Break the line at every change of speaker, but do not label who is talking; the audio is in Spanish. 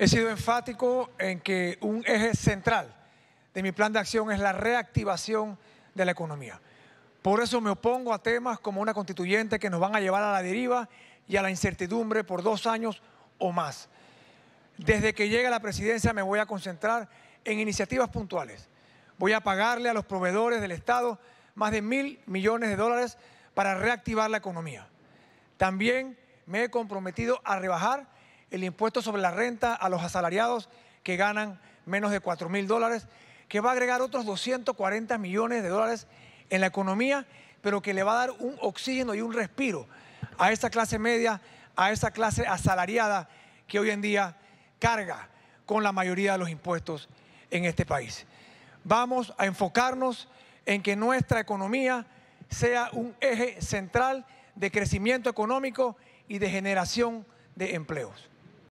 he sido enfático en que un eje central de mi plan de acción es la reactivación de la economía. Por eso me opongo a temas como una constituyente que nos van a llevar a la deriva y a la incertidumbre por dos años o más. Desde que llegue la presidencia me voy a concentrar en iniciativas puntuales. Voy a pagarle a los proveedores del Estado más de mil millones de dólares para reactivar la economía. También me he comprometido a rebajar el impuesto sobre la renta a los asalariados que ganan menos de 4 mil dólares, que va a agregar otros 240 millones de dólares en la economía, pero que le va a dar un oxígeno y un respiro a esa clase media, a esa clase asalariada que hoy en día carga con la mayoría de los impuestos en este país. Vamos a enfocarnos en que nuestra economía sea un eje central de crecimiento económico y de generación de empleos.